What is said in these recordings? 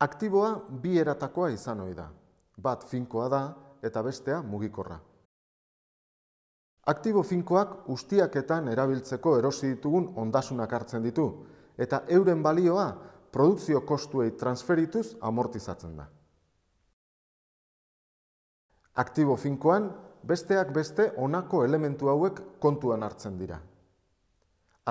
Aktiboa bi eratakoa izan ohi da. Bat finkoa da eta bestea mugikorra. Aktibo finkoak ustiaketan erabiltzeko erosi ditugun ondasunak hartzen ditu eta euren balioa produkzio kostuei transferituz amortizatzen da. Aktibo finkoan besteak beste honako elementu hauek kontuan hartzen dira.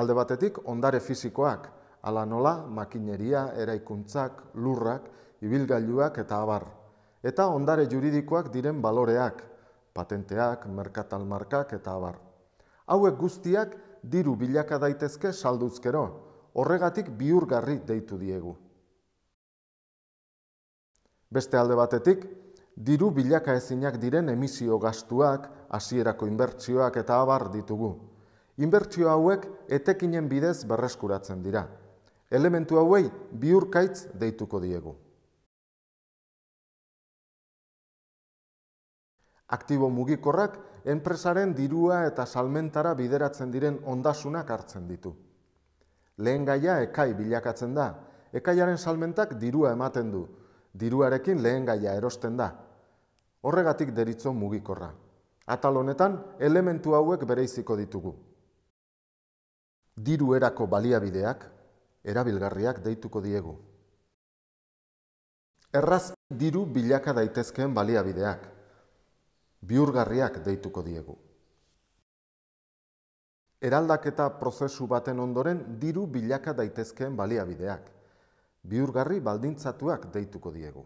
Alde batetik ondare fisikoak, Ala nola, makineria, eraikuntzak, lurrak, ibilgailuak eta abar. Eta ondare juridikoak diren baloreak, patenteak, merkatalmarkak eta abar. Hauek guztiak diru bilaka daitezke salduzkero, horregatik biurgarri deitu diegu. Beste alde batetik, diru bilaka ezinak diren emisio gastuak, hasierako inbertsioak eta abar ditugu. Inbertsio hauek etekinen bidez berreskuratzen dira elementu hauei biurkaitz deituko diegu. Aktibo mugikorrak, enpresaren dirua eta salmentara bideratzen diren ondasunak hartzen ditu. Lehen gaia ekai bilakatzen da, ekaiaren salmentak dirua ematen du, diruarekin lehen gaia erosten da. Horregatik deritzo mugikorra. Atal honetan, elementu hauek bereiziko ditugu. Diru erako baliabideak, erabilgarriak deituko diegu Erraz diru bilaka daitezkeen baliabideak biurgarriak deituko diegu Eraldaketa prozesu baten ondoren diru bilaka daitezkeen baliabideak biurgarri baldintzatuak deituko diegu